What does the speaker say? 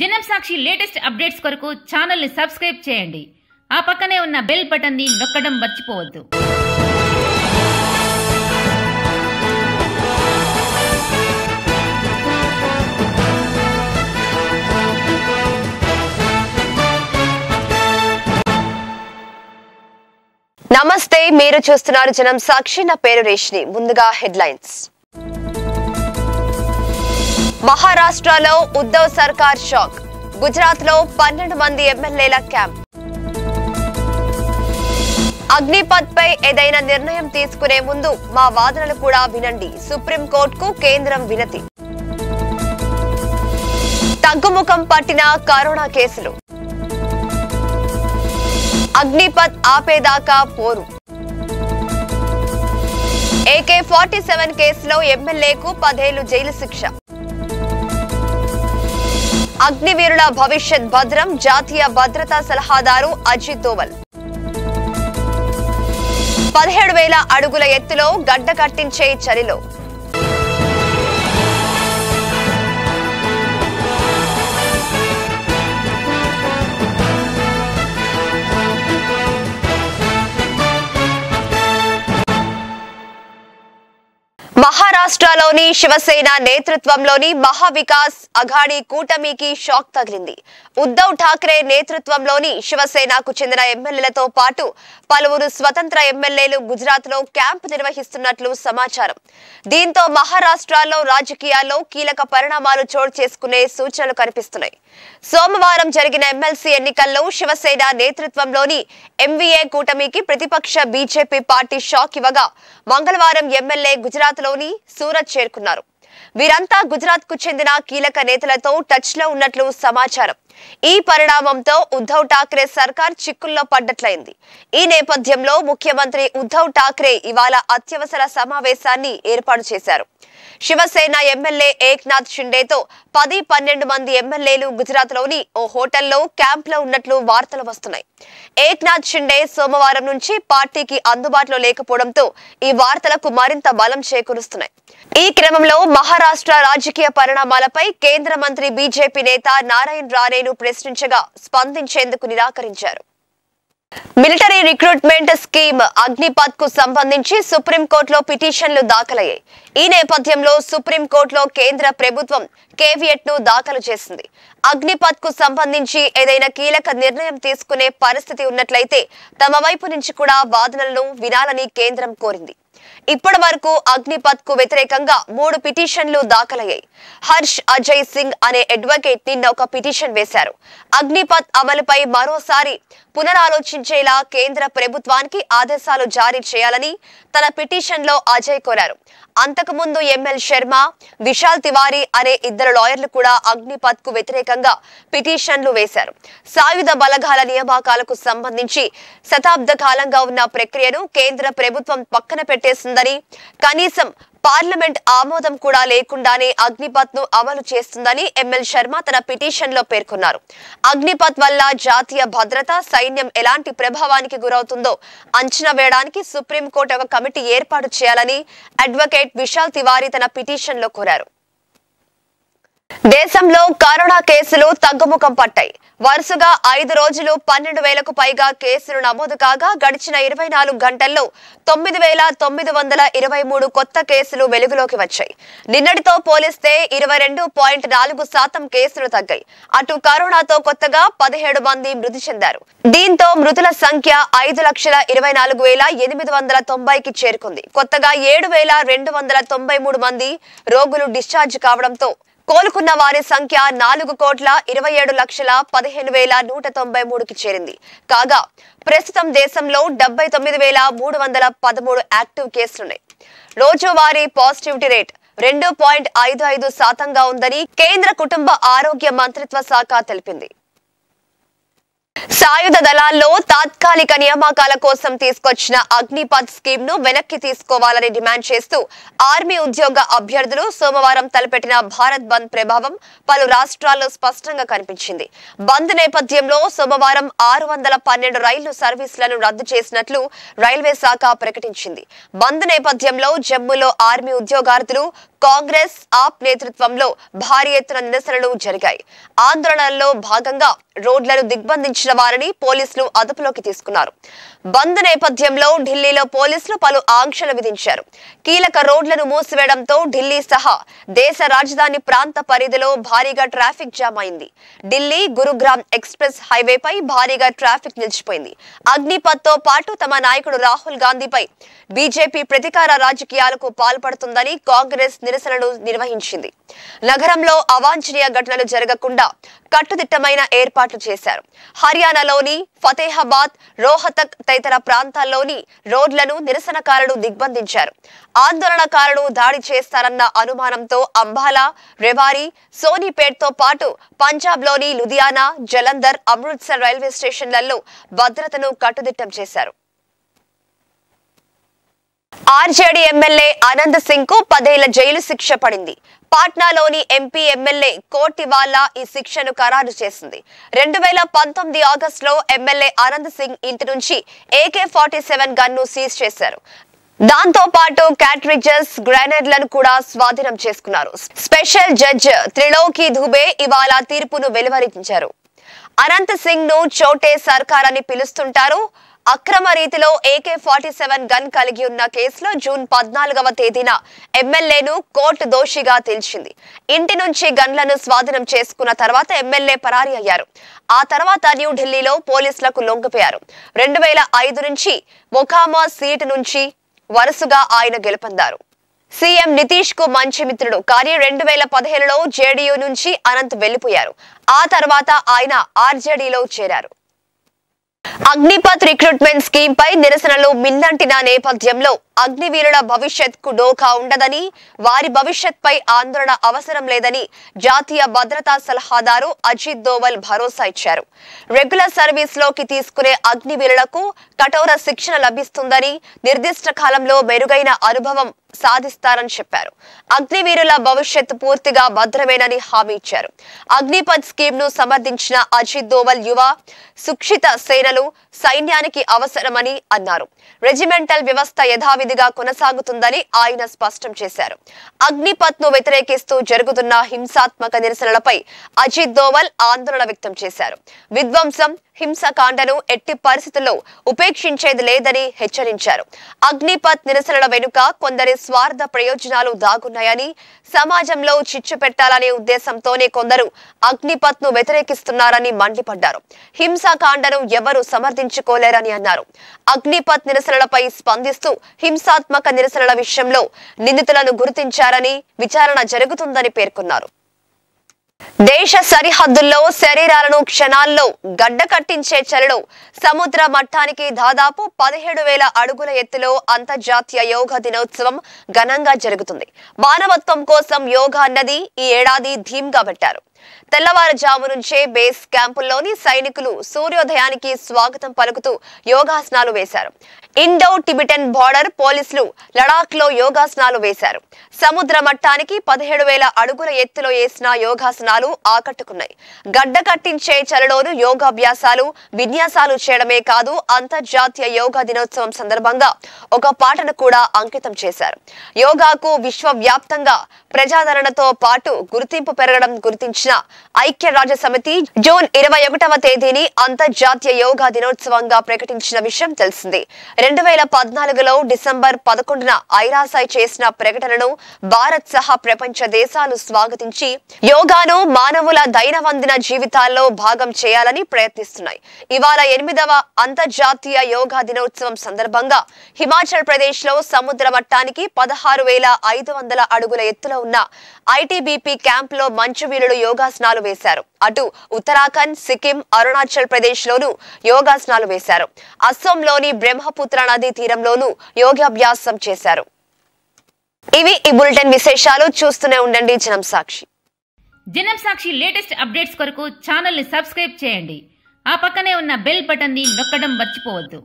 జనం Sakshi latest updates కొరకు ఛానల్ని సబ్స్క్రైబ్ చేయండి ఆ పక్కనే ఉన్న బెల్ ని నొక్కడం మర్చిపోవద్దు నమస్తే మీరు చూస్తున్నారు జనం సాక్షి నా పేరు రేష్ని ముందుగా హెడ్లైన్స్ మహారాష్ట్రలో ఉద్దవ్ సర్కార్ షాక్ గుజరాత్ లో పన్నెండు మంది ఎమ్మెల్యేల క్యాంప్ అగ్నిపథ్ పై ఏదైనా నిర్ణయం తీసుకునే ముందు మా వాదనలు కూడా వినండి సుప్రీంకోర్టుకు కేంద్రం వినతి తగ్గుముఖం పట్టిన కరోనా కేసులు అగ్నిపథ్ ఆపేదాకా పోరు ఏకే ఫార్టీ సెవెన్ కేసులో ఎమ్మెల్యేకు పదేళ్లు జైలు శిక్ష అగ్నివీరుల భవిష్యత్ భద్రం జాతీయ భద్రతా సలహాదారు అజిత్ దోవల్ పదిహేడు వేల అడుగుల ఎత్తులో గడ్డ కట్టించే చలిలో ఢిల్లీలోని శివసేన నేతృత్వంలోని మహావికాస్ అఘాడీ కూటమికి షాక్ తగిలింది ఉద్దవ్ ఠాక్రే నేతృత్వంలోని శివసేనకు చెందిన ఎమ్మెల్యేలతో పాటు పలువురు స్వతంత్ర ఎమ్మెల్యేలు గుజరాత్ లో క్యాంపు నిర్వహిస్తున్నట్లు సమాచారం దీంతో మహారాష్ట్రలో రాజకీయాల్లో కీలక పరిణామాలు చోటు చేసుకునే సూచనలు కనిపిస్తున్నాయి సోమవారం జరిగిన ఎమ్మెల్సీ ఎన్నికల్లో శివసేన నేతృత్వంలోని ఎంవీఏ కూటమికి ప్రతిపక్ష బీజేపీ పార్టీ షాక్ ఇవ్వగా మంగళవారం ఎమ్మెల్యే లోని సూరత్ చేరుకున్నారు వీరంతా గుజరాత్ కు చెందిన కీలక నేతలతో టచ్ లో ఉన్నట్లు సమాచారం ఈ పరిణామంతో ఉద్ధవ్ ఠాక్రే సర్కార్ చిక్కుల్లో పడ్డట్లయింది ఈ నేపథ్యంలో ముఖ్యమంత్రి ఉద్ధవ్ ఠాక్రే ఇవాళ అత్యవసర సమావేశాన్ని ఏర్పాటు చేశారు శివసేన ఎమ్మెల్యే ఏక్నాథ్ షిండేతో పది పన్నెండు మంది ఎమ్మెల్యేలు గుజరాత్ లోని ఓ హోటల్లో క్యాంప్ లో ఉన్నట్లు వార్తలు వస్తున్నాయి ఏక్నాథ్ షిండే సోమవారం నుంచి పార్టీకి అందుబాటులో లేకపోవడంతో ఈ వార్తలకు మరింత బలం చేకూరుస్తున్నాయి ఈ క్రమంలో మహారాష్ట్ర రాజకీయ పరిణామాలపై కేంద్ర మంత్రి బీజేపీ నేత నారాయణ రాణేను అధికారులు ప్రశ్నించగా స్పందించేందుకు నిరాకరించారు మిలిటరీ రిక్రూట్మెంట్ స్కీమ్ అగ్నిపథ్ కు సంబంధించి సుప్రీంకోర్టులో పిటిషన్లు దాఖలయ్యాయి ఈ నేపథ్యంలో సుప్రీంకోర్టులో కేంద్ర ప్రభుత్వం కేవియట్ ను దాఖలు చేసింది అగ్నిపథ్ కు సంబంధించి ఏదైనా కీలక నిర్ణయం తీసుకునే పరిస్థితి ఉన్నట్లయితే తమ వైపు నుంచి కూడా వాదనలను వినాలని కేంద్రం కోరింది ఇప్పటి వరకు అగ్నిపథ్ కు వ్యతిరేకంగా మూడు పిటిషన్లు దాఖలయ్యాయి హర్ష్ అజయ్ సింగ్ అనే అడ్వకేట్ నిన్న ఒక పిటిషన్ వేశారు అగ్నిపథ్ అమలుపై మరోసారి పునరాలోచించేలా కేంద్ర ప్రభుత్వానికి ఆదేశాలు జారీ చేయాలని తన పిటిషన్ లో అజయ్ కోరారు అంతకుముందు ఎంఎల్ శర్మ విశాల్ తివారీ అనే ఇద్దరు లాయర్లు కూడా అగ్నిపథ్ కు వ్యతిరేకంగా పిటిషన్లు వేశారు సాయుధ బలగాల నియామకాలకు సంబంధించి శతాబ్ద కాలంగా ఉన్న ప్రక్రియను కేంద్ర ప్రభుత్వం పక్కన పెట్టేసి చేస్తుందని కనీసం పార్లమెంట్ ఆమోదం కూడా లేకుండానే అగ్నిపత్ ను అమలు చేస్తుందని ఎంఎల్ శర్మ తన పిటిషన్ లో పేర్కొన్నారు అగ్నిపత్ వల్ల జాతీయ భద్రత సైన్యం ఎలాంటి ప్రభావానికి గురవుతుందో అంచనా వేయడానికి సుప్రీంకోర్టు ఒక కమిటీ ఏర్పాటు చేయాలని అడ్వకేట్ విశాల్ తివారీ తన పిటిషన్ లో కోరారు దేశంలో కరోనా కేసులు తగ్గుముఖం పట్టాయి వరుసగా ఐదు రోజులు పన్నెండు వేలకు పైగా కేసులు నమోదు కాగా గడిచిన ఇరవై నాలుగు గంటల్లో తొమ్మిది వేల తొమ్మిది వందల ఇరవై మూడు కొత్త కేసులు వెలుగులోకి వచ్చాయి నిన్నటితో పోలిస్తే ఇరవై రెండు పాయింట్ నాలుగు శాతం కేసులు తగ్గాయి అటు కరోనాతో కొత్తగా పదిహేడు మంది మృతి చెందారు దీంతో మృతుల సంఖ్య ఐదు లక్షల ఇరవై నాలుగు వేల ఎనిమిది వందల చేరుకుంది కొత్తగా ఏడు వేల రెండు వందల తొంభై మూడు మంది రోగులు డిశ్చార్జ్ కావడంతో కోలుకున్న వారి సంఖ్య నాలుగు కోట్ల ఇరవై ఏడు లక్షల పదిహేను వేల నూట తొంభై మూడుకి చేరింది కాగా ప్రస్తుతం దేశంలో డెబ్బై తొమ్మిది వేల మూడు వందల పదమూడు యాక్టివ్ కేసులున్నాయి రోజువారీ పాజిటివిటీ రేట్ రెండు పాయింట్ ఐదు ఐదు శాతంగా ఉందని కేంద్ర కుటుంబ ఆరోగ్య మంత్రిత్వ శాఖ తెలిపింది సాయుధ దళాల్లో తాత్కాలిక నియామకాల కోసం తీసుకొచ్చిన అగ్నిపత్ స్కీమ్ ను వెనక్కి తీసుకోవాలని డిమాండ్ చేస్తూ ఆర్మీ ఉద్యోగ అభ్యర్థులు సోమవారం తలపెట్టిన భారత్ బంద్ ప్రభావం పలు రాష్ట్రాల్లో స్పష్టంగా కనిపించింది బంద్ నేపథ్యంలో సోమవారం ఆరు వందల పన్నెండు రైళ్లు సర్వీసులను రద్దు చేసినట్లు రైల్వే శాఖ ప్రకటించింది బంద్ నేపథ్యంలో జమ్మూలో ఆర్మీ ఉద్యోగార్థులు కాంగ్రెస్ ఆప్ నేతృత్వంలో భారీ ఎత్తున నిరసనలు జరిగాయి ఆందోళనల్లో భాగంగా రోడ్లను దిగ్బంధించిన వారిని పోలీసులు అదుపులోకి తీసుకున్నారు బంద్ నేపథ్యంలో ఢిల్లీలో పోలీసులు పలు ఆంక్షలు విధించారు కీలక రోడ్లను మూసివేయడంతో ఢిల్లీ సహా దేశ రాజధాని ప్రాంత పరిధిలో భారీగా ట్రాఫిక్ జామ్ అయింది ఢిల్లీ గురుగ్రామ్ ఎక్స్ప్రెస్ హైవేపై భారీగా ట్రాఫిక్ నిలిచిపోయింది తో పాటు తమ నాయకుడు రాహుల్ గాంధీపై బీజేపీ ప్రతికార రాజకీయాలకు పాల్పడుతుందని కాంగ్రెస్ నిరసనలు నిర్వహించింది నగరంలో అవాంఛనీయ ఘటనలు జరగకుండా కట్టుదిట్టమైన ఏర్పాట్లు చేశారు హర్యానాలోని ఫతేహాబాద్ రోహతక్ తదితర ప్రాంతాల్లోని రోడ్లను నిరసనకారులు దిగ్బంధించారు ఆందోళనకారులు దాడి చేస్తారన్న అనుమానంతో అంబాలా రెవారీ సోనీపేట్తో పాటు పంజాబ్లోని లుధియానా జలంధర్ అమృత్సర్ రైల్వే స్టేషన్లలో భద్రతను కట్టుదిట్టం చేశారు ఆర్జేడీ ఎమ్మెల్యే ఆనంద్ సింగ్ కు పదేళ్ల జైలు శిక్ష పడింది పాట్నాలోని ఎంపీ ఎమ్మెల్యే కోటివాలా ఈ శిక్షను ఖరారు చేసింది రెండు వేల పంతొమ్మిది ఆగస్టులో ఎమ్మెల్యే ఆనంద్ సింగ్ ఇంటి నుంచి AK forty seven gun seize చేశారు దాంతో పాటు క్యాట్రిజెస్ గ్రానేడ్లను కూడా స్వాధీనం చేసుకున్నారు స్పెషల్ జడ్జ్ త్రిలోకి దుబే ఇవాళ తీర్పును వెలువరించారు అనంత్ సింగ్ ను చోటే సర్కార్ అని పిలుస్తుంటారు అక్రమ రీతిలో ఏకే ఫార్టీ సెవెన్ గన్ కలిగి ఉన్న కేసులో జూన్ పద్నాలుగవ తేదీన ఎమ్మెల్యేను కోర్టు దోషిగా తేల్చింది ఇంటి నుంచి గన్లను స్వాధీనం చేసుకున్న తర్వాత ఎమ్మెల్యే పరారీ అయ్యారు ఆ తర్వాత న్యూఢిల్లీలో పోలీసులకు లొంగిపోయారు రెండు వేల ఐదు నుంచి మొఖామా సీటు నుంచి వరుసగా ఆయన గెలుపొందారు సీఎం నితీష్ కు మంచి మిత్రుడు కానీ రెండు వేల పదిహేనులో జేడీయూ నుంచి అనంత్ వెళ్లిపోయారు ఆ తర్వాత ఆయన ఆర్జేడీలో చేరారు అగ్నిపత్ రిక్రూట్మెంట్ స్కీమ్ పై నిరసనలు మిన్నంటిన నేపథ్యంలో అగ్నివీరుల భవిష్యత్ కు డోకా ఉండదని వారి భవిష్యత్ పై ఆందోళన అవసరం లేదని జాతీయ భద్రతా సలహాదారు అజిత్ దోవల్ భరోసా ఇచ్చారు రెగ్యులర్ సర్వీస్ లోకి తీసుకునే అగ్నివీరులకు కఠోర శిక్షణ లభిస్తుందని నిర్దిష్ట కాలంలో మెరుగైన అనుభవం సాధిస్తారని చెప్పారు అగ్నివీరుల భవిష్యత్ పూర్తిగా భద్రమేనని హామీ ఇచ్చారు అగ్నిపథ్ స్కీమ్ ను సమర్థించిన అజిత్ దోవల్ యువ సుక్షిత సేనలు సైన్యానికి అవసరమని అన్నారు రెజిమెంటల్ వ్యవస్థ యథావిధిగా కొనసాగుతుందని ఆయన స్పష్టం చేశారు అగ్నిపథ్ ను వ్యతిరేకిస్తూ జరుగుతున్న హింసాత్మక నిరసనలపై అజిత్ దోవల్ ఆందోళన వ్యక్తం చేశారు విధ్వంసం హింసకాండను ఎట్టి పరిస్థితుల్లో ఉపేక్షించేది లేదని హెచ్చరించారు అగ్నిపథ్ నిరసనల వెనుక కొందరి స్వార్థ ప్రయోజనాలు దాగున్నాయని సమాజంలో చిచ్చు పెట్టాలనే ఉద్దేశంతోనే కొందరు అగ్నిపత్ ను వ్యతిరేకిస్తున్నారని మండిపడ్డారు హింసాకాండను ఎవరు సమర్థించుకోలేరని అన్నారు అగ్నిపత్ నిరసనలపై స్పందిస్తూ హింసాత్మక నిరసనల విషయంలో నిందితులను గుర్తించారని విచారణ జరుగుతుందని పేర్కొన్నారు దేశ సరిహద్దుల్లో శరీరాలను క్షణాల్లో గడ్డ కట్టించే చలడు సముద్ర మట్టానికి దాదాపు పదిహేడు వేల అడుగుల ఎత్తులో అంతర్జాతీయ యోగా దినోత్సవం ఘనంగా జరుగుతుంది మానవత్వం కోసం యోగా అన్నది ఈ ఏడాది ధీమ్గా పెట్టారు తెల్లవారుజాము నుంచే బేస్ క్యాంపుల్లోని సైనికులు సూర్యోదయానికి స్వాగతం పలుకుతూ యోగాసనాలు వేశారు ఇండో టిబిటన్ బార్డర్ పోలీసులు లడాక్ లో యోగాసనాలు వేశారు సముద్ర మట్టానికి పదిహేడు వేల అడుగుల ఎత్తులో వేసిన యోగాసనాలు ఆకట్టుకున్నాయి గడ్డ కట్టించే చలలోను యోగాభ్యాసాలు విన్యాసాలు చేయడమే కాదు అంతర్జాతీయ యోగా దినోత్సవం సందర్భంగా ఒక పాటను కూడా అంకితం చేశారు యోగాకు విశ్వవ్యాప్తంగా ప్రజాదరణతో పాటు గుర్తింపు పెరగడం గుర్తించిన నిర్వహించిన ఐక్యరాజ్య సమితి జూన్ ఇరవై ఒకటవ తేదీని అంతర్జాతీయ యోగా దినోత్సవంగా ప్రకటించిన విషయం తెలిసింది రెండు వేల పద్నాలుగులో డిసెంబర్ పదకొండున ఐరాసాయ్ చేసిన ప్రకటనను భారత్ సహా ప్రపంచ దేశాలు స్వాగతించి యోగాను మానవుల దైనవందిన జీవితాల్లో భాగం చేయాలని ప్రయత్నిస్తున్నాయి ఇవాళ ఎనిమిదవ అంతర్జాతీయ యోగా దినోత్సవం సందర్భంగా హిమాచల్ ప్రదేశ్ లో సముద్ర మట్టానికి పదహారు వేల ఐదు వందల అడుగుల ఎత్తులో ఉన్న ఐటీబీపీ క్యాంప్ లో మంచు వీరుడు యోగా యోగాసనాలు వేశారు అటు ఉత్తరాఖండ్ సిక్కిం అరుణాచల్ ప్రదేశ్ లోను యోగాసనాలు వేశారు అస్సోంలోని బ్రహ్మపుత్ర నదీ తీరంలోనూ యోగాభ్యాసం చేశారు ఇవి ఈ బులెటిన్ విశేషాలు చూస్తూనే ఉండండి జనం సాక్షి జనం సాక్షి లేటెస్ట్ అప్డేట్స్ కొరకు ఛానల్ ని సబ్స్క్రైబ్ చేయండి ఆ పక్కనే ఉన్న బెల్ బటన్ ని నొక్కడం మర్చిపోవద్దు